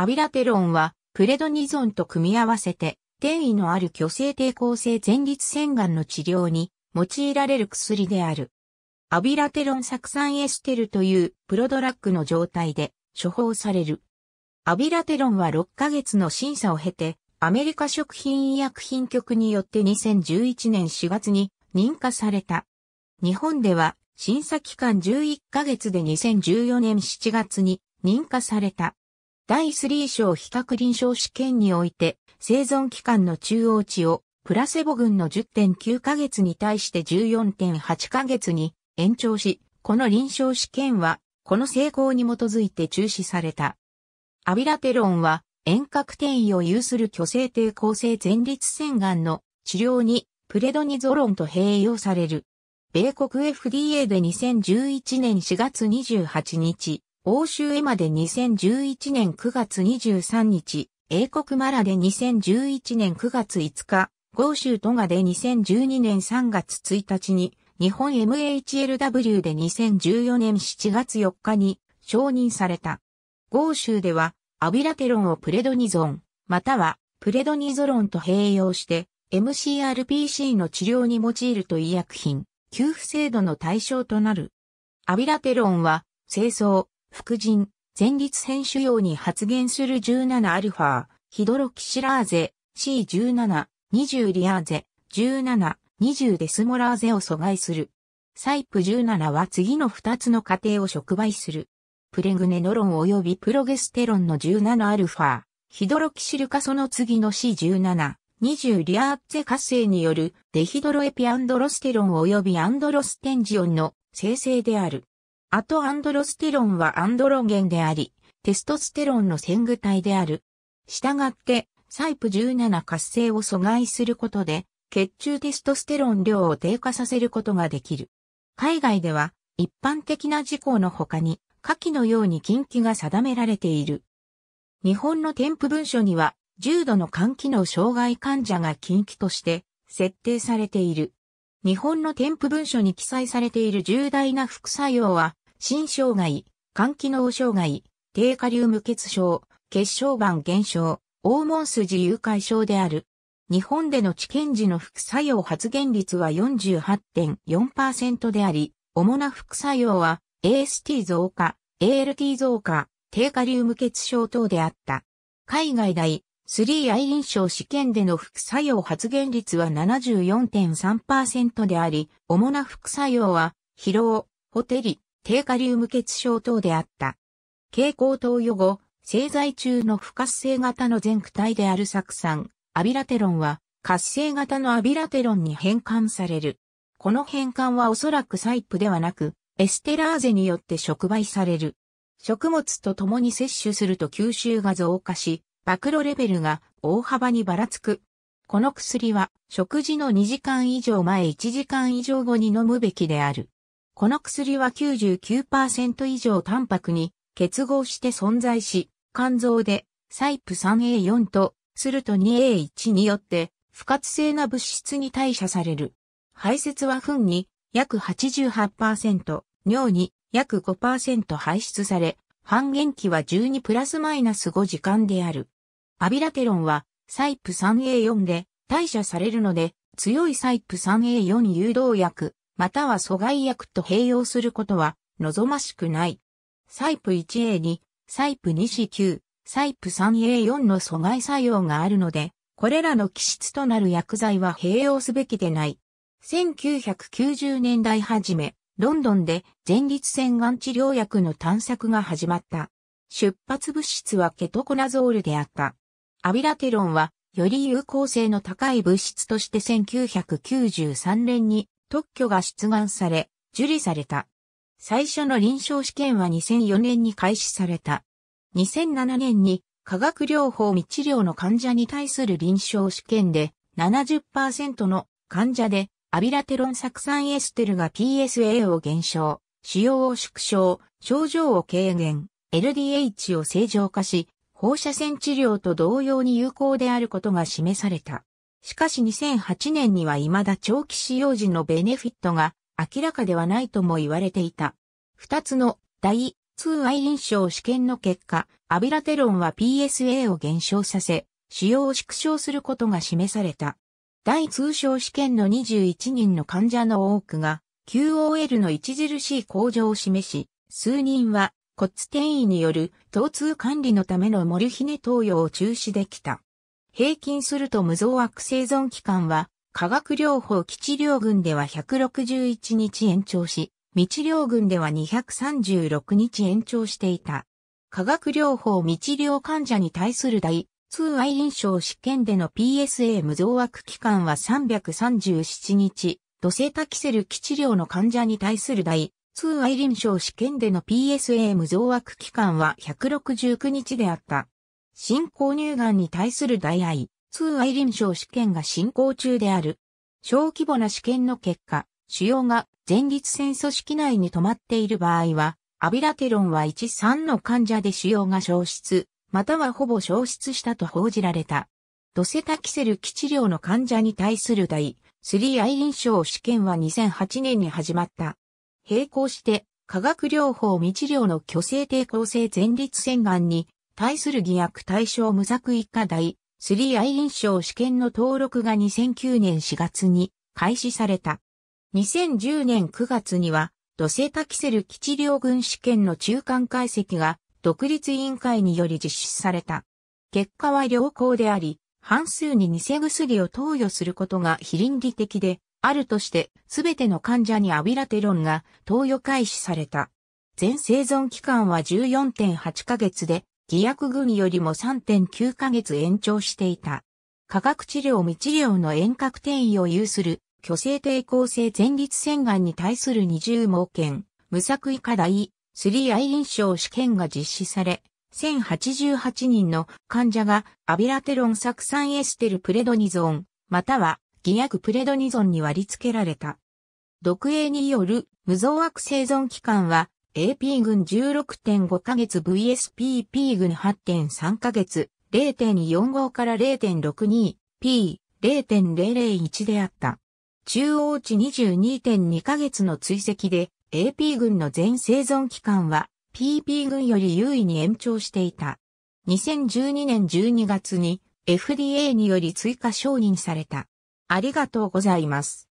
アビラテロンは、プレドニゾンと組み合わせて、転移のある虚勢抵抗性前立腺がんの治療に用いられる薬である。アビラテロン酢酸エステルというプロドラッグの状態で処方される。アビラテロンは6ヶ月の審査を経て、アメリカ食品医薬品局によって2011年4月に認可された。日本では審査期間11ヶ月で2014年7月に認可された。第3章比較臨床試験において、生存期間の中央値をプラセボ群の10.9ヶ月に対して14.8ヶ月に延長し、この臨床試験は、この成功に基づいて中止された。アビラテロンは、遠隔転移を有する虚勢抵抗性前立腺がんの治療にプレドニゾロンと併用される。米国 FDA で2011年4月28日、欧州エマで2011年9月23日、英国マラで2011年9月5日、豪州トガで2012年3月1日に、日本 MHLW で2014年7月4日に承認された。豪州では、アビラテロンをプレドニゾン、またはプレドニゾロンと併用して、MCRPC の治療に用いると医薬品、給付制度の対象となる。アビラテロンは、清掃、副人、前立腺腫瘍に発現する 17α、ヒドロキシラーゼ、C17、20リアーゼ、17、20デスモラーゼを阻害する。サイプ17は次の2つの過程を触媒する。プレグネノロン及びプロゲステロンの 17α、ヒドロキシルカその次の C17、20リアーゼ活性によるデヒドロエピアンドロステロン及びアンドロステンジオンの生成である。アトアンドロステロンはアンドロゲンであり、テストステロンの先具体である。したがって、サイプ17活性を阻害することで、血中テストステロン量を低下させることができる。海外では、一般的な事項の他に、下記のように禁忌が定められている。日本の添付文書には、重度の肝機能障害患者が禁忌として、設定されている。日本の添付文書に記載されている重大な副作用は、心障害、肝機能障害、低下流無血症、血小板減少、黄門筋誘拐症である。日本での治験時の副作用発現率は48.4%であり、主な副作用は AST 増加、ALT 増加、低下流無血症等であった。海外大 3i 臨床試験での副作用発現率は74.3%であり、主な副作用は疲労、ホテリ、低下流無血症等であった。蛍光投与後、製剤中の不活性型の全区体である酢酸、アビラテロンは、活性型のアビラテロンに変換される。この変換はおそらくサイプではなく、エステラーゼによって触媒される。食物と共に摂取すると吸収が増加し、暴露レベルが大幅にばらつく。この薬は食事の2時間以上前1時間以上後に飲むべきである。この薬は99%以上タンパクに結合して存在し、肝臓でサイプ 3A4 とすると 2A1 によって不活性な物質に代謝される。排泄は糞に約88%、尿に約5%排出され、半減期は12プラスマイナス5時間である。アビラテロンはサイプ 3A4 で代謝されるので強いサイプ 3A4 誘導薬または阻害薬と併用することは望ましくない。サイプ 1A2、サイプ 2C9、サイプ 3A4 の阻害作用があるので、これらの基質となる薬剤は併用すべきでない。1990年代初め、ロンドンで前立腺がん治療薬の探索が始まった。出発物質はケトコナゾールであった。アビラテロンはより有効性の高い物質として1993年に特許が出願され、受理された。最初の臨床試験は2004年に開始された。2007年に化学療法未治療の患者に対する臨床試験で70%の患者でアビラテロン酢酸エステルが PSA を減少、腫瘍を縮小、症状を軽減、LDH を正常化し、放射線治療と同様に有効であることが示された。しかし2008年には未だ長期使用時のベネフィットが明らかではないとも言われていた。二つの第通愛臨床試験の結果、アビラテロンは PSA を減少させ、使用を縮小することが示された。第通症試験の21人の患者の多くが QOL の著しい向上を示し、数人は骨転移による疼痛管理のためのモルヒネ投与を中止できた。平均すると無増悪生存期間は、化学療法基地療群では161日延長し、未治療群では236日延長していた。化学療法未治療患者に対する第通愛臨床試験での PSA 無増悪期間は337日、土性タキセル基治療の患者に対する第通愛臨床試験での PSA 無増悪期間は169日であった。新興乳がんに対する大愛、2愛臨床試験が進行中である。小規模な試験の結果、腫瘍が前立腺組織内に止まっている場合は、アビラテロンは13の患者で腫瘍が消失、またはほぼ消失したと報じられた。ドセタキセル基治療の患者に対する大、3愛臨床試験は2008年に始まった。並行して、化学療法未治療の虚勢抵抗性前立腺がんに対する偽薬対象無作一課題、3i 印象試験の登録が2009年4月に開始された。2010年9月には、ドセタキセル基地両軍試験の中間解析が独立委員会により実施された。結果は良好であり、半数に偽薬を投与することが非倫理的で、あるとして、すべての患者にアビラテロンが投与開始された。全生存期間は14.8ヶ月で、偽薬群よりも3.9ヶ月延長していた。化学治療未治療の遠隔転移を有する、虚勢抵抗性前立腺がんに対する二重盲検、無作為課題、3i 臨床試験が実施され、1088人の患者がアビラテロン酢酸エステルプレドニゾン、または偽薬プレドニゾンに割り付けられた。毒影による無増悪生存期間は AP 軍16.5ヶ月 VSPP 軍8.3ヶ月0.45から 0.62P 0.001であった。中央値22.2ヶ月の追跡で AP 軍の全生存期間は PP 軍より優位に延長していた。2012年12月に FDA により追加承認された。ありがとうございます。